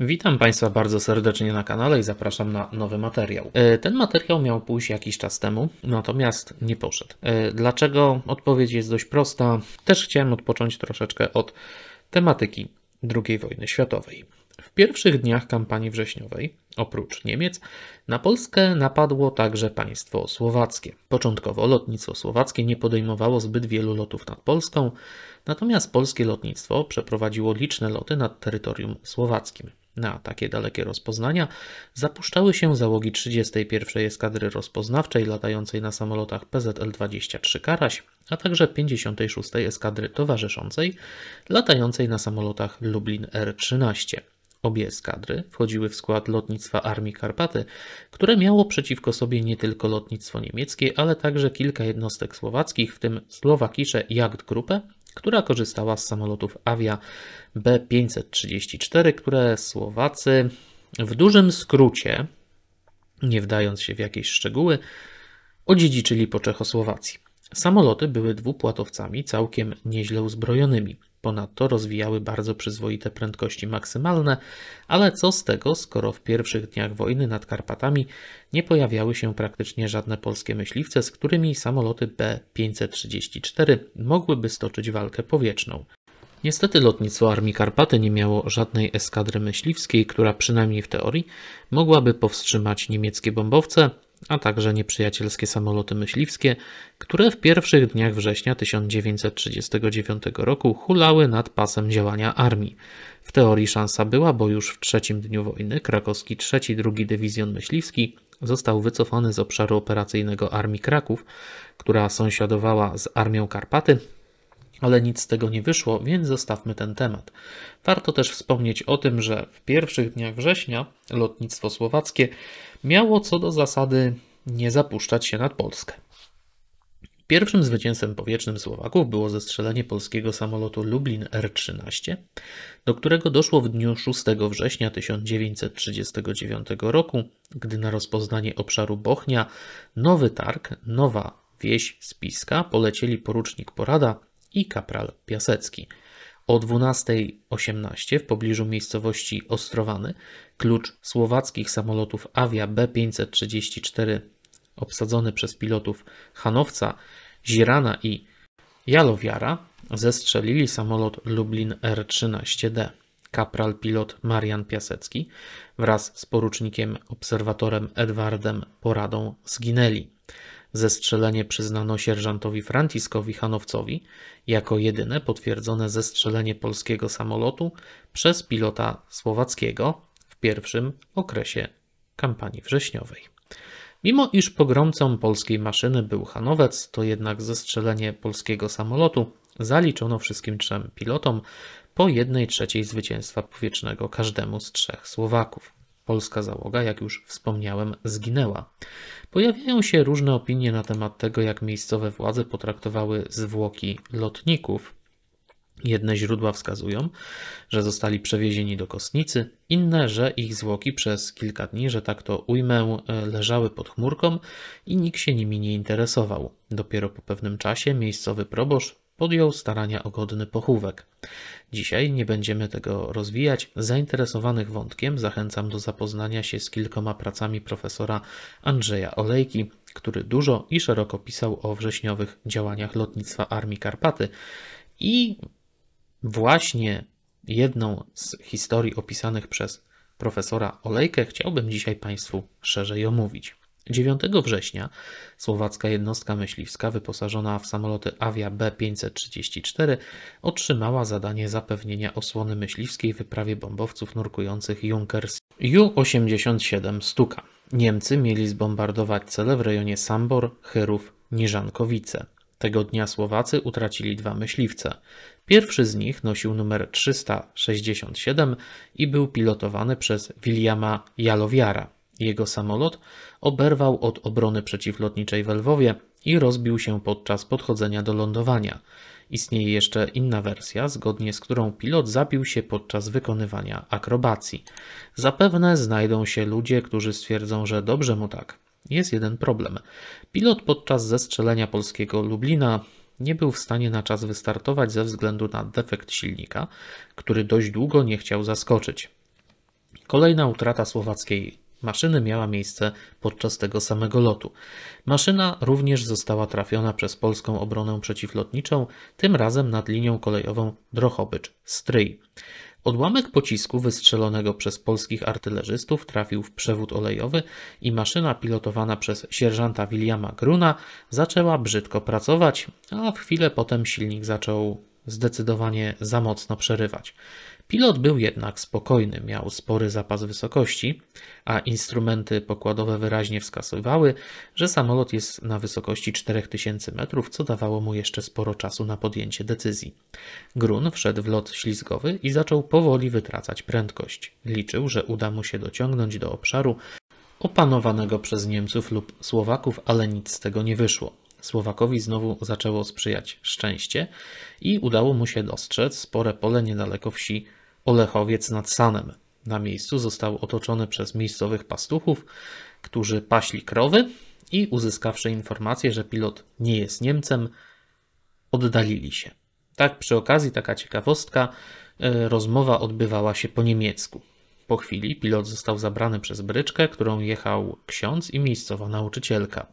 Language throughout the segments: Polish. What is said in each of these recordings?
Witam Państwa bardzo serdecznie na kanale i zapraszam na nowy materiał. E, ten materiał miał pójść jakiś czas temu, natomiast nie poszedł. E, dlaczego? Odpowiedź jest dość prosta. Też chciałem odpocząć troszeczkę od tematyki II wojny światowej. W pierwszych dniach kampanii wrześniowej, oprócz Niemiec, na Polskę napadło także państwo słowackie. Początkowo lotnictwo słowackie nie podejmowało zbyt wielu lotów nad Polską, natomiast polskie lotnictwo przeprowadziło liczne loty nad terytorium słowackim. Na takie dalekie rozpoznania zapuszczały się załogi 31. Eskadry Rozpoznawczej latającej na samolotach PZL-23 Karaś, a także 56. Eskadry Towarzyszącej latającej na samolotach Lublin R-13. Obie eskadry wchodziły w skład lotnictwa Armii Karpaty, które miało przeciwko sobie nie tylko lotnictwo niemieckie, ale także kilka jednostek słowackich, w tym słowakische Jagdgruppe która korzystała z samolotów Avia B534, które Słowacy w dużym skrócie, nie wdając się w jakieś szczegóły, odziedziczyli po Czechosłowacji. Samoloty były dwupłatowcami całkiem nieźle uzbrojonymi. Ponadto rozwijały bardzo przyzwoite prędkości maksymalne, ale co z tego, skoro w pierwszych dniach wojny nad Karpatami nie pojawiały się praktycznie żadne polskie myśliwce, z którymi samoloty B-534 mogłyby stoczyć walkę powietrzną. Niestety lotnictwo Armii Karpaty nie miało żadnej eskadry myśliwskiej, która przynajmniej w teorii mogłaby powstrzymać niemieckie bombowce, a także nieprzyjacielskie samoloty myśliwskie, które w pierwszych dniach września 1939 roku hulały nad pasem działania armii. W teorii szansa była, bo już w trzecim dniu wojny krakowski III drugi Dywizjon Myśliwski został wycofany z obszaru operacyjnego Armii Kraków, która sąsiadowała z Armią Karpaty, ale nic z tego nie wyszło, więc zostawmy ten temat. Warto też wspomnieć o tym, że w pierwszych dniach września lotnictwo słowackie miało co do zasady nie zapuszczać się nad Polskę. Pierwszym zwycięstwem powietrznym Słowaków było zestrzelenie polskiego samolotu Lublin R-13, do którego doszło w dniu 6 września 1939 roku, gdy na rozpoznanie obszaru Bochnia, Nowy Targ, Nowa Wieś Spiska polecieli porucznik Porada i kapral Piasecki. O 12.18 w pobliżu miejscowości Ostrowany Klucz słowackich samolotów Avia B534, obsadzony przez pilotów Hanowca, Zirana i Jalowiara, zestrzelili samolot Lublin R-13D. Kapral pilot Marian Piasecki wraz z porucznikiem obserwatorem Edwardem Poradą zginęli. Zestrzelenie przyznano sierżantowi Franciskowi Hanowcowi jako jedyne potwierdzone zestrzelenie polskiego samolotu przez pilota słowackiego pierwszym okresie kampanii wrześniowej. Mimo iż pogromcą polskiej maszyny był Hanowiec, to jednak zestrzelenie polskiego samolotu zaliczono wszystkim trzem pilotom po jednej trzeciej zwycięstwa powietrznego każdemu z trzech Słowaków. Polska załoga, jak już wspomniałem, zginęła. Pojawiają się różne opinie na temat tego, jak miejscowe władze potraktowały zwłoki lotników. Jedne źródła wskazują, że zostali przewiezieni do kostnicy, inne, że ich zwłoki przez kilka dni, że tak to ujmę, e, leżały pod chmurką i nikt się nimi nie interesował. Dopiero po pewnym czasie miejscowy proboszcz podjął starania o godny pochówek. Dzisiaj nie będziemy tego rozwijać. Zainteresowanych wątkiem zachęcam do zapoznania się z kilkoma pracami profesora Andrzeja Olejki, który dużo i szeroko pisał o wrześniowych działaniach lotnictwa Armii Karpaty i Właśnie jedną z historii opisanych przez profesora Olejkę chciałbym dzisiaj Państwu szerzej omówić. 9 września słowacka jednostka myśliwska wyposażona w samoloty Avia B-534 otrzymała zadanie zapewnienia osłony myśliwskiej wyprawie bombowców nurkujących Junkers U-87 Stuka. Niemcy mieli zbombardować cele w rejonie Sambor, Chyrów, Niżankowice. Tego dnia Słowacy utracili dwa myśliwce. Pierwszy z nich nosił numer 367 i był pilotowany przez Williama Jalowiara. Jego samolot oberwał od obrony przeciwlotniczej w Lwowie i rozbił się podczas podchodzenia do lądowania. Istnieje jeszcze inna wersja, zgodnie z którą pilot zabił się podczas wykonywania akrobacji. Zapewne znajdą się ludzie, którzy stwierdzą, że dobrze mu tak. Jest jeden problem. Pilot podczas zestrzelenia polskiego Lublina nie był w stanie na czas wystartować ze względu na defekt silnika, który dość długo nie chciał zaskoczyć. Kolejna utrata słowackiej maszyny miała miejsce podczas tego samego lotu. Maszyna również została trafiona przez polską obronę przeciwlotniczą, tym razem nad linią kolejową Drochobycz-Stryj. Odłamek pocisku wystrzelonego przez polskich artylerzystów trafił w przewód olejowy i maszyna pilotowana przez sierżanta Williama Gruna zaczęła brzydko pracować, a w chwilę potem silnik zaczął zdecydowanie za mocno przerywać. Pilot był jednak spokojny, miał spory zapas wysokości, a instrumenty pokładowe wyraźnie wskazywały, że samolot jest na wysokości 4000 metrów, co dawało mu jeszcze sporo czasu na podjęcie decyzji. Grun wszedł w lot ślizgowy i zaczął powoli wytracać prędkość. Liczył, że uda mu się dociągnąć do obszaru opanowanego przez Niemców lub Słowaków, ale nic z tego nie wyszło. Słowakowi znowu zaczęło sprzyjać szczęście i udało mu się dostrzec spore pole niedaleko wsi Olechowiec nad Sanem. Na miejscu został otoczony przez miejscowych pastuchów, którzy paśli krowy i uzyskawszy informację, że pilot nie jest Niemcem, oddalili się. Tak, przy okazji taka ciekawostka, e, rozmowa odbywała się po niemiecku. Po chwili pilot został zabrany przez bryczkę, którą jechał ksiądz i miejscowa nauczycielka.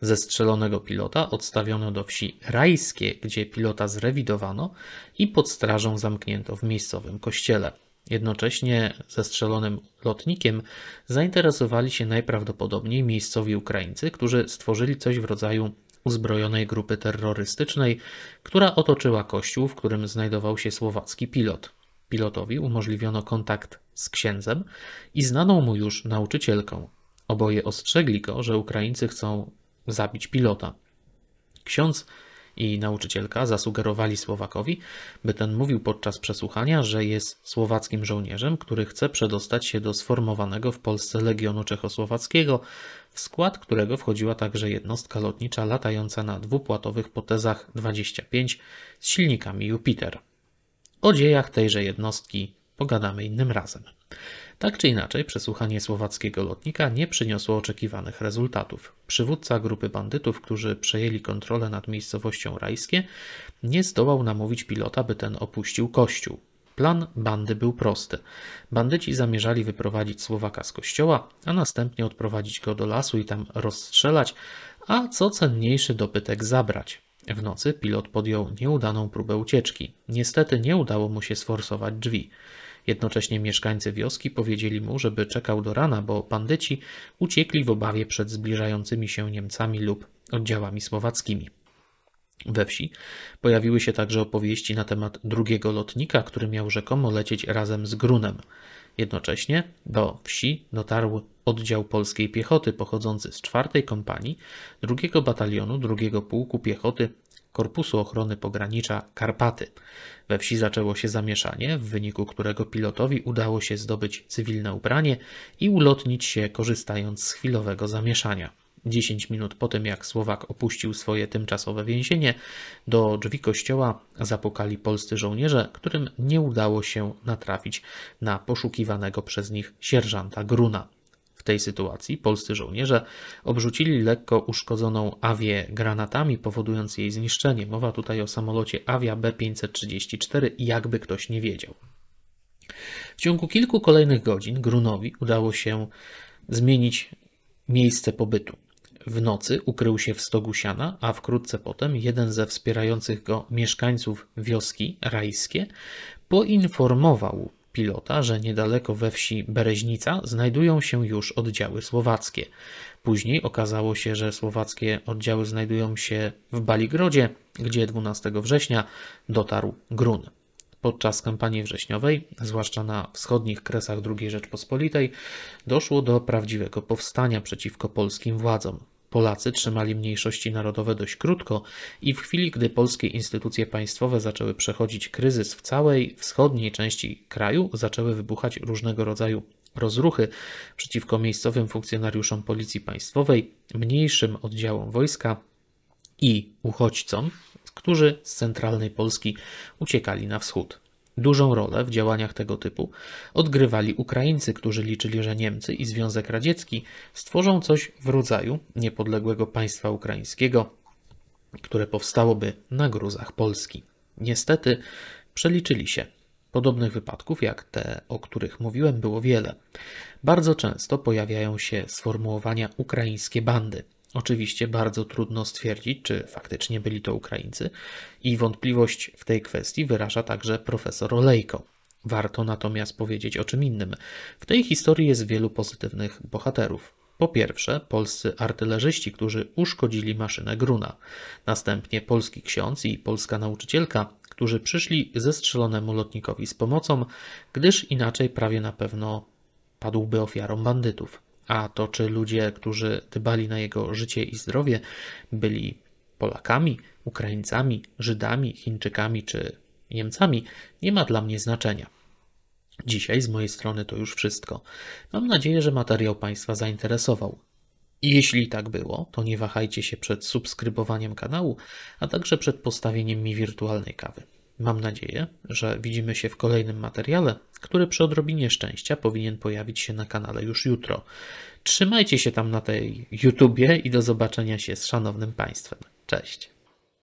Ze strzelonego pilota odstawiono do wsi Rajskie, gdzie pilota zrewidowano i pod strażą zamknięto w miejscowym kościele. Jednocześnie zestrzelonym lotnikiem zainteresowali się najprawdopodobniej miejscowi Ukraińcy, którzy stworzyli coś w rodzaju uzbrojonej grupy terrorystycznej, która otoczyła kościół, w którym znajdował się słowacki pilot. Pilotowi umożliwiono kontakt z księdzem i znaną mu już nauczycielką. Oboje ostrzegli go, że Ukraińcy chcą zabić pilota. Ksiądz i nauczycielka zasugerowali Słowakowi, by ten mówił podczas przesłuchania, że jest słowackim żołnierzem, który chce przedostać się do sformowanego w Polsce Legionu Czechosłowackiego, w skład którego wchodziła także jednostka lotnicza latająca na dwupłatowych potezach 25 z silnikami Jupiter. O dziejach tejże jednostki Pogadamy innym razem. Tak czy inaczej, przesłuchanie słowackiego lotnika nie przyniosło oczekiwanych rezultatów. Przywódca grupy bandytów, którzy przejęli kontrolę nad miejscowością Rajskie, nie zdołał namówić pilota, by ten opuścił kościół. Plan bandy był prosty. Bandyci zamierzali wyprowadzić Słowaka z kościoła, a następnie odprowadzić go do lasu i tam rozstrzelać, a co cenniejszy dobytek zabrać. W nocy pilot podjął nieudaną próbę ucieczki. Niestety nie udało mu się sforsować drzwi. Jednocześnie mieszkańcy wioski powiedzieli mu, żeby czekał do rana, bo bandyci uciekli w obawie przed zbliżającymi się Niemcami lub oddziałami słowackimi. We wsi pojawiły się także opowieści na temat drugiego lotnika, który miał rzekomo lecieć razem z Grunem. Jednocześnie do wsi dotarł oddział polskiej piechoty pochodzący z czwartej kompanii drugiego batalionu drugiego pułku piechoty Korpusu Ochrony Pogranicza Karpaty. We wsi zaczęło się zamieszanie, w wyniku którego pilotowi udało się zdobyć cywilne ubranie i ulotnić się korzystając z chwilowego zamieszania. 10 minut po tym, jak Słowak opuścił swoje tymczasowe więzienie, do drzwi kościoła zapukali polscy żołnierze, którym nie udało się natrafić na poszukiwanego przez nich sierżanta Gruna tej sytuacji polscy żołnierze obrzucili lekko uszkodzoną awię granatami, powodując jej zniszczenie. Mowa tutaj o samolocie Avia B-534, jakby ktoś nie wiedział. W ciągu kilku kolejnych godzin Grunowi udało się zmienić miejsce pobytu. W nocy ukrył się w stogu siana, a wkrótce potem jeden ze wspierających go mieszkańców wioski rajskie poinformował pilota, że niedaleko we wsi Bereźnica znajdują się już oddziały słowackie. Później okazało się, że słowackie oddziały znajdują się w Baligrodzie, gdzie 12 września dotarł Grun. Podczas kampanii wrześniowej, zwłaszcza na wschodnich kresach II Rzeczpospolitej, doszło do prawdziwego powstania przeciwko polskim władzom. Polacy trzymali mniejszości narodowe dość krótko i w chwili, gdy polskie instytucje państwowe zaczęły przechodzić kryzys w całej wschodniej części kraju, zaczęły wybuchać różnego rodzaju rozruchy przeciwko miejscowym funkcjonariuszom policji państwowej, mniejszym oddziałom wojska i uchodźcom, którzy z centralnej Polski uciekali na wschód. Dużą rolę w działaniach tego typu odgrywali Ukraińcy, którzy liczyli, że Niemcy i Związek Radziecki stworzą coś w rodzaju niepodległego państwa ukraińskiego, które powstałoby na gruzach Polski. Niestety przeliczyli się. Podobnych wypadków jak te, o których mówiłem, było wiele. Bardzo często pojawiają się sformułowania ukraińskie bandy. Oczywiście bardzo trudno stwierdzić, czy faktycznie byli to Ukraińcy, i wątpliwość w tej kwestii wyraża także profesor Olejko. Warto natomiast powiedzieć o czym innym. W tej historii jest wielu pozytywnych bohaterów. Po pierwsze, polscy artylerzyści, którzy uszkodzili maszynę Gruna. Następnie polski ksiądz i polska nauczycielka, którzy przyszli zestrzelonemu lotnikowi z pomocą, gdyż inaczej prawie na pewno padłby ofiarą bandytów a to czy ludzie, którzy dbali na jego życie i zdrowie, byli Polakami, Ukraińcami, Żydami, Chińczykami czy Niemcami, nie ma dla mnie znaczenia. Dzisiaj z mojej strony to już wszystko. Mam nadzieję, że materiał Państwa zainteresował. jeśli tak było, to nie wahajcie się przed subskrybowaniem kanału, a także przed postawieniem mi wirtualnej kawy. Mam nadzieję, że widzimy się w kolejnym materiale, który przy odrobinie szczęścia powinien pojawić się na kanale już jutro. Trzymajcie się tam na tej YouTubie i do zobaczenia się z szanownym Państwem. Cześć!